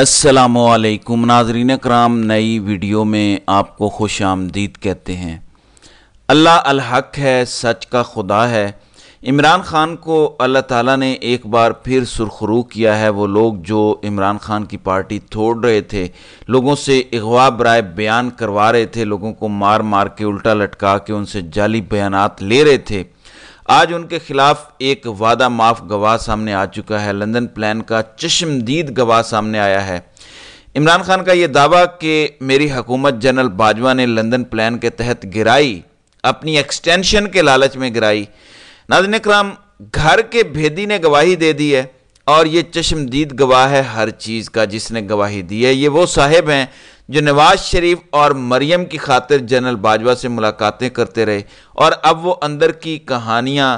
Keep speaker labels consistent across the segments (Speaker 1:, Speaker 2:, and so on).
Speaker 1: असलकुम नाजरीन कराम नई वीडियो में आपको खुश आमदीद कहते हैं अल्लाह अलहक है सच का खुदा है इमरान ख़ान को अल्लाह ताला ने एक बार फिर सुरखरू किया है वो लोग जो इमरान ख़ान की पार्टी तोड़ रहे थे लोगों से अगवा बरए बयान करवा रहे थे लोगों को मार मार के उल्टा लटका के उनसे जाली बयान ले रहे थे आज उनके खिलाफ एक वादा माफ गवाह सामने आ चुका है लंदन प्लान का चश्मदीद गवाह सामने आया है इमरान खान का यह दावा कि मेरी हुकूमत जनरल बाजवा ने लंदन प्लान के तहत गिराई अपनी एक्सटेंशन के लालच में गिराई नाजन कराम घर के भेदी ने गवाही दे दी है और ये चश्मदीद गवाह है हर चीज़ का जिसने गवाही दी है ये वो साहेब हैं जो नवाज शरीफ और मरियम की खातिर जनरल बाजवा से मुलाकातें करते रहे और अब वो अंदर की कहानियाँ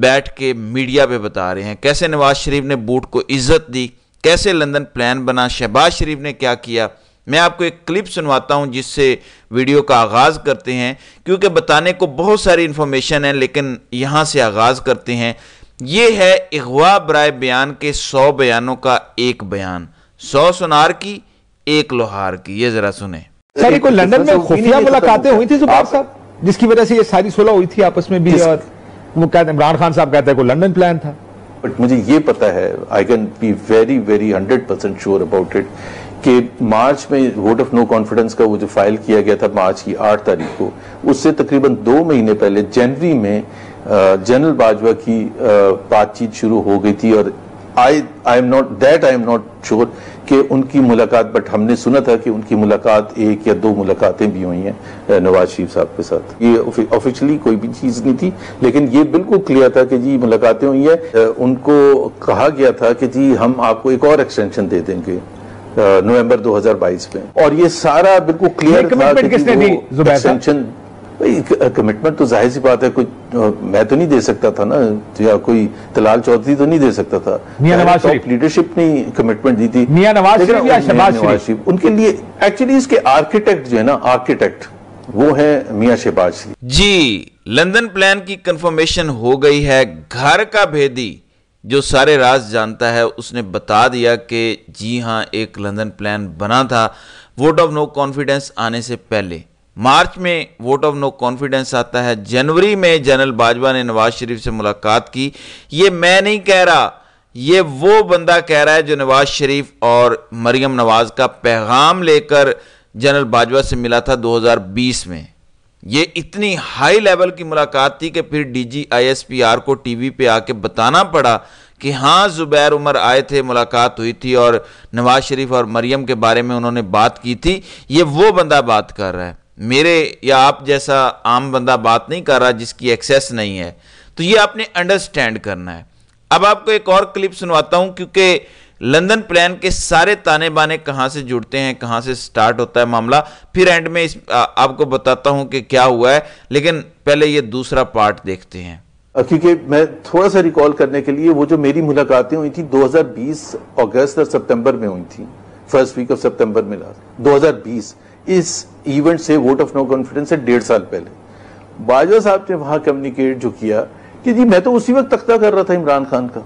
Speaker 1: बैठ के मीडिया पे बता रहे हैं कैसे नवाज शरीफ ने बूट को इज्जत दी कैसे लंदन प्लान बना शहबाज शरीफ ने क्या किया मैं आपको एक क्लिप सुनवाता हूं जिससे वीडियो का आगाज़ करते हैं क्योंकि बताने को बहुत सारी इन्फॉर्मेशन है लेकिन यहां से आगाज़ करते हैं ये है अगवा ब्राय बयान के सौ बयानों का एक बयान सौ सुनार की एक लोहार की ये जरा सुने सर को लंदन में खुफिया मुलाकातें हुई थी जुबाब साहब जिसकी वजह से ये सारी सोलह हुई थी आपस में भी और वो कहते इमरान खान साहब
Speaker 2: कहते हैं को लंदन प्लान था बट मुझे ये पता है I can be very very hundred percent sure about it कि मार्च में वोट ऑफ नो कॉन्फिडेंस का वो जो फाइल किया गया था मार्च की आठ तारीख को उससे तकरीबन दो महीने पहले जनवरी में जनरल बाजवा की बातचीत शुरू हो गई थी और I I am not that I am not sure कि उनकी मुलाकात बट हमने सुना था कि उनकी मुलाकात एक या दो मुलाकातें भी हुई हैं नवाज शरीफ साहब के साथ ये ऑफिशियली कोई भी चीज़ नहीं थी लेकिन ये बिल्कुल क्लियर था कि जी मुलाकातें हुई हैं उनको कहा गया था कि जी हम आपको एक और एक्सटेंशन दे देंगे नवंबर 2022 में और ये सारा बिल्कुल क्लियर था कि एक्सटेंशन कमिटमेंट तो जाहिर सी बात है कोई मैं तो नहीं दे सकता था ना या कोई तलाल चौधरी तो नहीं दे सकता था मियां नवाज शरीफ लीडरशिप ने कमिटमेंट दी थी मियां नवाज शरीफ या शहबाज शरीफ उनके लिए एक्चुअली इसके आर्किटेक्ट जो है ना आर्किटेक्ट वो है मियां शहबाज शरीफ
Speaker 1: जी लंदन प्लान की कंफर्मेशन हो गई है घर का भेदी जो सारे राज जानता है उसने बता दिया कि जी हाँ एक लंदन प्लान बना था वोट ऑफ नो कॉन्फिडेंस आने से पहले मार्च में वोट ऑफ नो कॉन्फिडेंस आता है जनवरी में जनरल बाजवा ने नवाज शरीफ से मुलाकात की ये मैं नहीं कह रहा ये वो बंदा कह रहा है जो नवाज शरीफ और मरियम नवाज का पैगाम लेकर जनरल बाजवा से मिला था 2020 में ये इतनी हाई लेवल की मुलाकात थी कि फिर पी आर को टीवी पे आके बताना पड़ा कि हाँ ज़ुबैर उमर आए थे मुलाकात हुई थी और नवाज शरीफ और मरियम के बारे में उन्होंने बात की थी ये वो बंदा बात कर रहा है मेरे या आप जैसा आम बंदा बात नहीं कर रहा जिसकी एक्सेस नहीं है तो ये आपने अंडरस्टैंड करना है अब आपको एक और क्लिप सुनवाता हूं क्योंकि लंदन प्लान के सारे ताने बाने कहां से जुड़ते हैं कहां से स्टार्ट होता है मामला फिर एंड में इस आ, आपको बताता हूं कि क्या हुआ है लेकिन पहले ये दूसरा पार्ट देखते हैं
Speaker 2: क्योंकि मैं थोड़ा सा रिकॉल करने के लिए वो जो मेरी मुलाकातें हुई थी 2020 अगस्त और सितंबर में हुई थी फर्स्ट वीक ऑफ सितंबर में दो हजार इस इवेंट से वोट ऑफ नो कॉन्फिडेंस से डेढ़ साल पहले बाजवा साहब ने वहां कम्युनिकेट जो किया कि जी मैं तो उसी वक्त तख्ता कर रहा था इमरान खान का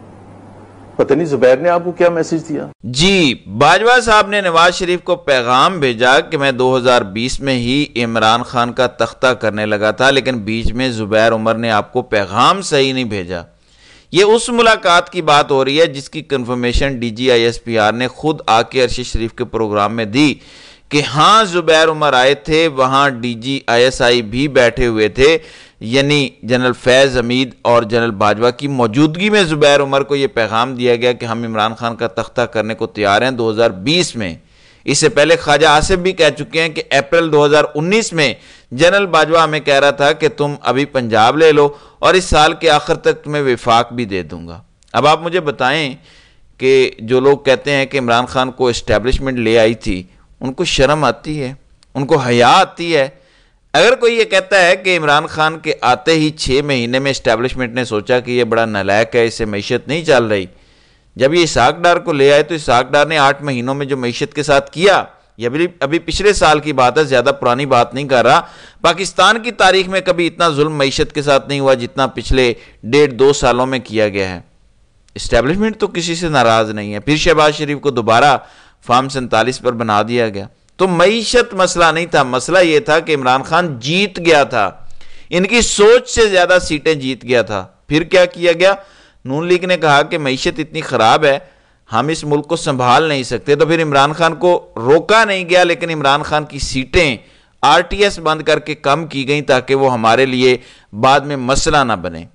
Speaker 2: पता नहीं जुबैर ने आपको क्या मैसेज दिया
Speaker 1: जी बाजवा साहब ने नवाज शरीफ को पैगाम भेजा कि मैं 2020 में ही इमरान खान का तख्ता करने लगा था लेकिन बीच में जुबैर उमर ने आपको पैगाम सही नहीं भेजा ये उस मुलाकात की बात हो रही है जिसकी कंफर्मेशन डीजीआईएसपीआर ने खुद आके अर्शद शरीफ के प्रोग्राम में दी कि हाँ जुबैर उमर आए थे वहाँ एस आई भी बैठे हुए थे यानी जनरल फैज़ हमीद और जनरल बाजवा की मौजूदगी में जुबैर उमर को यह पैगाम दिया गया कि हम इमरान खान का तख्ता करने को तैयार हैं 2020 में इससे पहले ख्वाजा आसिफ भी कह चुके हैं कि अप्रैल 2019 में जनरल बाजवा हमें कह रहा था कि तुम अभी पंजाब ले लो और इस साल के आखिर तक तुम्हें विफाक भी दे दूंगा अब आप मुझे बताएं कि जो लोग कहते हैं कि इमरान खान को इस्टेब्लिशमेंट ले आई थी उनको शर्म आती है उनको हया आती है अगर कोई ये कहता है कि इमरान खान के आते ही छः महीने में इस्टेब्लिशमेंट ने सोचा कि ये बड़ा नलायक है इससे मीशत नहीं चल रही जब ये इसाक डार को ले आए तो इसाक डार ने आठ महीनों में जो मीशत के साथ किया ये अभी अभी पिछले साल की बात है ज़्यादा पुरानी बात नहीं कर रहा पाकिस्तान की तारीख में कभी इतना जुल्म मीशत के साथ नहीं हुआ जितना पिछले डेढ़ दो सालों में किया गया है इस्टेब्लिशमेंट तो किसी से नाराज़ नहीं है फिर शहबाज शरीफ को दोबारा फार्म सैंतालीस पर बना दिया गया तो मीशत मसला नहीं था मसला यह था कि इमरान खान जीत गया था इनकी सोच से ज़्यादा सीटें जीत गया था फिर क्या किया गया नून लीग ने कहा कि मीशत इतनी ख़राब है हम इस मुल्क को संभाल नहीं सकते तो फिर इमरान खान को रोका नहीं गया लेकिन इमरान खान की सीटें आरटीएस बंद करके कम की गई ताकि वो हमारे लिए बाद में मसला ना बने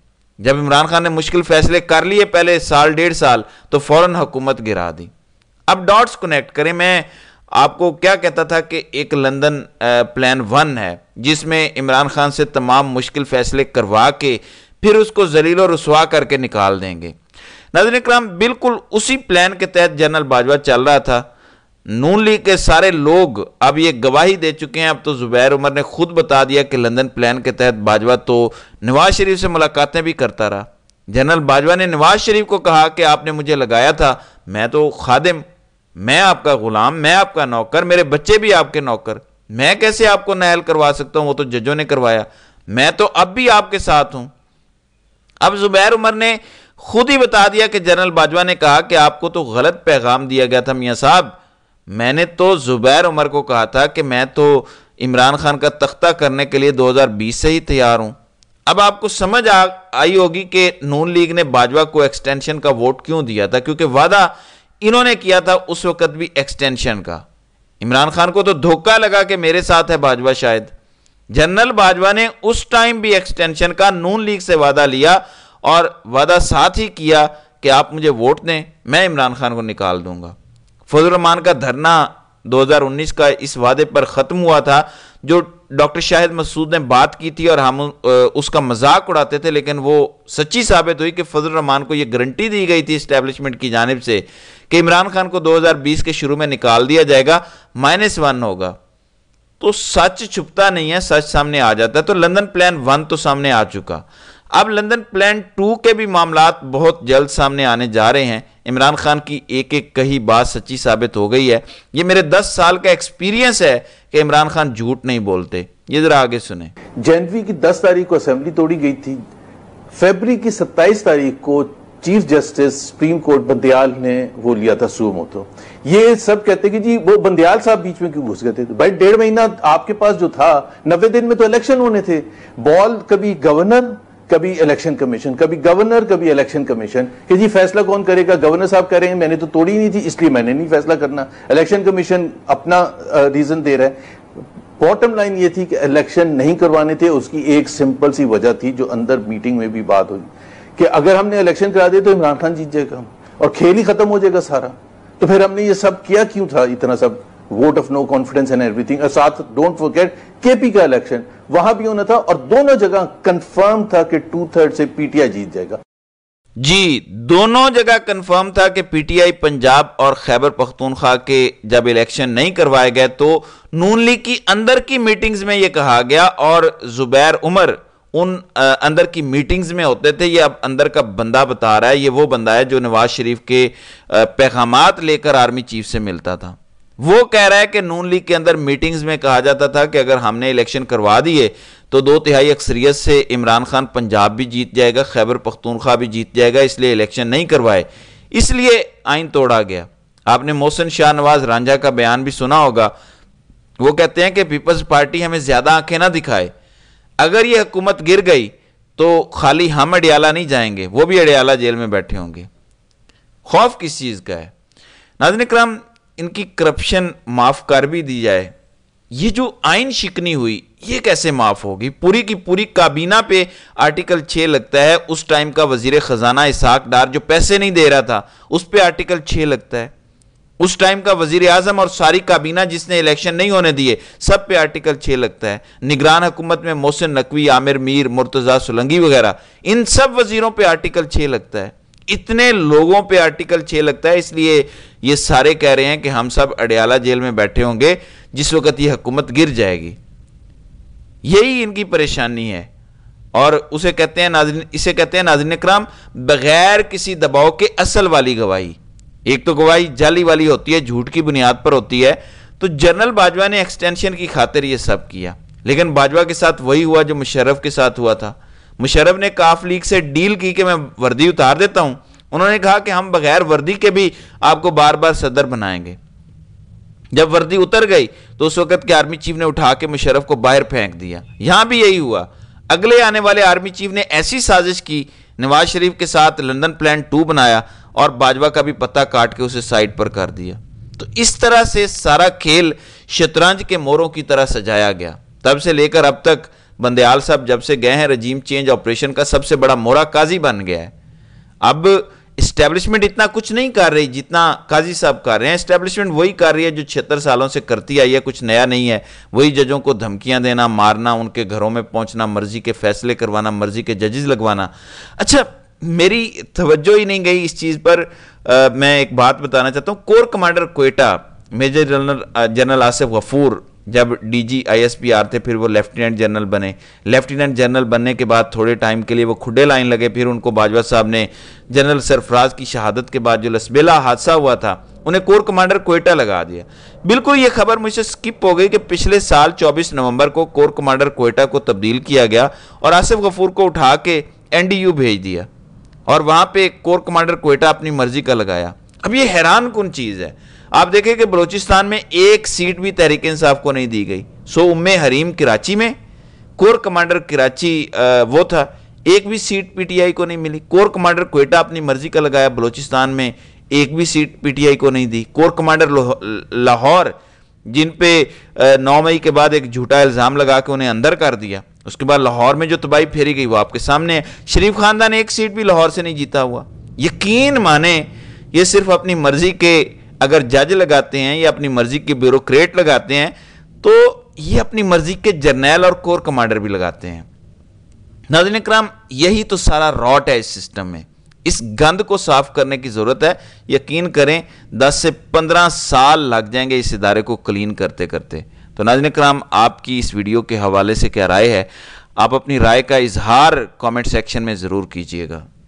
Speaker 1: जब इमरान खान ने मुश्किल फैसले कर लिए पहले साल डेढ़ साल तो फ़ौरन हुकूमत गिरा दी अब डॉट्स कनेक्ट करें मैं आपको क्या कहता था कि एक लंदन प्लान वन है जिसमें इमरान खान से तमाम मुश्किल फैसले करवा के फिर उसको जलील और रसवा करके निकाल देंगे नजर इक्राम बिल्कुल उसी प्लान के तहत जनरल बाजवा चल रहा था नून लीग के सारे लोग अब ये गवाही दे चुके हैं अब तो जुबैर उमर ने खुद बता दिया कि लंदन प्लान के तहत बाजवा तो नवाज शरीफ से मुलाकातें भी करता रहा जनरल बाजवा ने नवाज शरीफ को कहा कि आपने मुझे लगाया था मैं तो खादिम मैं आपका गुलाम मैं आपका नौकर मेरे बच्चे भी आपके नौकर मैं कैसे आपको नायल करवा सकता हूं वो तो जजों ने करवाया मैं तो अब भी आपके साथ हूं अब जुबैर उमर ने खुद ही बता दिया कि जनरल बाजवा ने कहा कि आपको तो गलत पैगाम दिया गया था मियाँ साहब मैंने तो जुबैर उमर को कहा था कि मैं तो इमरान खान का तख्ता करने के लिए 2020 से ही तैयार हूं अब आपको समझ आ आई होगी कि नून लीग ने बाजवा को एक्सटेंशन का वोट क्यों दिया था क्योंकि वादा इन्होंने किया था उस वक़्त भी एक्सटेंशन का इमरान खान को तो धोखा लगा कि मेरे साथ है भाजपा शायद जनरल भाजपा ने उस टाइम भी एक्सटेंशन का नून लीग से वादा लिया और वादा साथ ही किया कि आप मुझे वोट दें मैं इमरान खान को निकाल दूंगा फजलरहमान का धरना 2019 का इस वादे पर ख़त्म हुआ था जो डॉक्टर शाहिद मसूद ने बात की थी और हम उसका मजाक उड़ाते थे लेकिन वो सच्ची साबित हुई कि फजल रहमान को ये गारंटी दी गई थी इस्टेब्लिशमेंट की जानब से कि इमरान खान को 2020 के शुरू में निकाल दिया जाएगा माइनस वन होगा तो सच छुपता नहीं है सच सामने आ जाता है तो लंदन प्लान वन तो सामने आ चुका अब लंदन प्लान टू के भी मामला बहुत जल्द सामने आने जा रहे हैं इमरान खान की एक एक कही बात सच्ची साबित हो गई है ये मेरे 10 साल का एक्सपीरियंस है कि इमरान खान झूठ नहीं बोलते ये जरा आगे
Speaker 2: सुने जनवरी की 10 तारीख को असेंबली तोड़ी गई थी फेबरी की 27 तारीख को chief justice supreme court Bandial ने वो लिया था तो ये सब कहते कि जी वो बंदयाल साहब बीच में क्यों घुस गए थे तो भाई डेढ़ महीना आपके पास जो था नब्बे दिन में तो इलेक्शन होने थे बॉल कभी गवर्नर कभी इलेक्शन कमीशन कभी गवर्नर कभी इलेक्शन कमीशन कि जी फैसला कौन करेगा गवर्नर साहब कह रहे हैं मैंने तो तोड़ी नहीं थी इसलिए मैंने नहीं फैसला करना इलेक्शन कमीशन अपना रीजन दे रहा है बॉटम लाइन ये थी कि इलेक्शन नहीं करवाने थे उसकी एक सिंपल सी वजह थी जो अंदर मीटिंग में भी बात हुई कि अगर हमने इलेक्शन करा दिया तो इमरान खान जीत जाएगा और खेल ही खत्म हो जाएगा सारा तो फिर हमने ये सब किया क्यों था इतना सब vote of no confidence and everything और साथ डोंट फॉरगेट केपी का इलेक्शन वहां भी होना था और दोनों जगह कंफर्म था कि टू थर्ड से पीटीआई जीत जाएगा
Speaker 1: जी दोनों जगह कंफर्म था कि पीटीआई पंजाब और खैबर पख्तूनख्वा के जब इलेक्शन नहीं करवाए गए तो नून लीग की अंदर की मीटिंग्स में यह कहा गया और जुबैर उमर उन अंदर की मीटिंग्स में होते थे ये अब अंदर का बंदा बता रहा है ये वो बंदा है जो नवाज शरीफ के पैगाम लेकर आर्मी चीफ से मिलता था वो कह रहा है कि नून लीग के अंदर मीटिंग्स में कहा जाता था कि अगर हमने इलेक्शन करवा दिए तो दो तिहाई अक्सरियत से इमरान खान पंजाब भी जीत जाएगा खैबर पख्तूनख्वा भी जीत जाएगा इसलिए इलेक्शन नहीं करवाए इसलिए आइन तोड़ा गया आपने मोहसिन शाह नवाज रांझा का बयान भी सुना होगा वो कहते हैं कि पीपल्स पार्टी हमें ज़्यादा आंखें ना दिखाए अगर ये हुकूमत गिर गई तो खाली हम अडियाला नहीं जाएंगे वो भी अडियाला जेल में बैठे होंगे खौफ किस चीज़ का है नाजन क्रम इनकी करप्शन माफ़ कर भी दी जाए ये जो आइन शिकनी हुई ये कैसे माफ़ होगी पूरी की पूरी काबीना पे आर्टिकल छ लगता है उस टाइम का वजीर ख़जाना इसहाक डार जो पैसे नहीं दे रहा था उस पर आर्टिकल छ लगता है उस टाइम का वजीर आजम और सारी काबीना जिसने इलेक्शन नहीं होने दिए सब पे आर्टिकल छ लगता है निगरान हुकूमत में मोहसिन नकवी आमिर मीर मुर्तज़ा सुलंगी वगैरह इन सब वजीरों पर आर्टिकल छ लगता है इतने लोगों पे आर्टिकल छः लगता है इसलिए ये सारे कह रहे हैं कि हम सब अडयाला जेल में बैठे होंगे जिस वक्त ये हुकूमत गिर जाएगी यही इनकी परेशानी है और उसे कहते हैं नाजन इसे कहते हैं नाजन कराम बगैर किसी दबाव के असल वाली गवाही एक तो गवाही जाली वाली होती है झूठ की बुनियाद पर होती है तो जनरल बाजवा ने एक्सटेंशन की खातिर ये सब किया लेकिन बाजवा के साथ वही हुआ जो मुशर्रफ के साथ हुआ था मुशरफ ने काफ लीग से डील की कि मैं वर्दी उतार देता हूं उन्होंने कहा कि हम बगैर वर्दी के भी आपको बार बार सदर बनाएंगे जब वर्दी उतर गई तो उस वक्त के आर्मी चीफ ने उठा के मुशरफ को बाहर फेंक दिया यहां भी यही हुआ अगले आने वाले आर्मी चीफ ने ऐसी साजिश की नवाज शरीफ के साथ लंदन प्लान टू बनाया और बाजवा का भी पत्ता काट के उसे साइड पर कर दिया तो इस तरह से सारा खेल शतरंज के मोरों की तरह सजाया गया तब से लेकर अब तक बंदयाल साहब जब से गए हैं रजीम चेंज ऑपरेशन का सबसे बड़ा मोरा काजी बन गया है अब इस्टेब्लिशमेंट इतना कुछ नहीं कर रही जितना काजी साहब कर रहे हैं इस्टेब्लिशमेंट वही कर रही है जो छिहत्तर सालों से करती आई है कुछ नया नहीं है वही जजों को धमकियां देना मारना उनके घरों में पहुंचना मर्जी के फैसले करवाना मर्जी के जजेस लगवाना अच्छा मेरी तवज्जो ही नहीं गई इस चीज़ पर आ, मैं एक बात बताना चाहता हूँ corps commander Quetta major general general Asif Ghafoor जब D G I S P आते फिर वो लेफ्टिनेंट जनरल बने लेफ्टिनेंट जनरल बनने के बाद थोड़े टाइम के लिए वो खुडे लाइन लगे फिर उनको बाजवा साहब ने जनरल सरफराज की शहादत के बाद जो लसबेला हादसा हुआ था उन्हें कोर कमांडर कोयटा लगा दिया बिल्कुल ये खबर मुझसे स्किप हो गई कि पिछले साल 24 नवंबर को कोर कमांडर कोयटा को तब्दील किया गया और आसिफ गफूर को उठा के एनडीयू भेज दिया और वहाँ पे कोर कमांडर कोयटा अपनी मर्जी का लगाया अब ये हैरान कन चीज़ है आप देखें कि बलूचिस्तान में एक सीट भी तहरीक इंसाफ को नहीं दी गई सो उम्मे हरीम कराची में कोर कमांडर कराची वो था एक भी सीट पीटीआई को नहीं मिली कोर कमांडर कोयटा अपनी मर्जी का लगाया बलूचिस्तान में एक भी सीट पीटीआई को नहीं दी कोर कमांडर लाहौर जिन पे नौ मई के बाद एक झूठा इल्ज़ाम लगा के उन्हें अंदर कर दिया उसके बाद लाहौर में जो तबाही फेरी गई वो आपके सामने है शरीफ खानदान एक सीट भी लाहौर से नहीं जीता हुआ यकीन माने ये सिर्फ अपनी मर्जी के अगर जज लगाते हैं या अपनी मर्जी के ब्यूरोक्रेट लगाते हैं तो ये अपनी मर्जी के जर्नैल और कोर कमांडर भी लगाते हैं नाजिन कराम यही तो सारा रॉट है इस सिस्टम में इस गंद को साफ करने की ज़रूरत है यकीन करें 10 से 15 साल लग जाएंगे इस इदारे को क्लीन करते करते तो नाजिन कराम आपकी इस वीडियो के हवाले से क्या राय है आप अपनी राय का इजहार कमेंट सेक्शन में ज़रूर कीजिएगा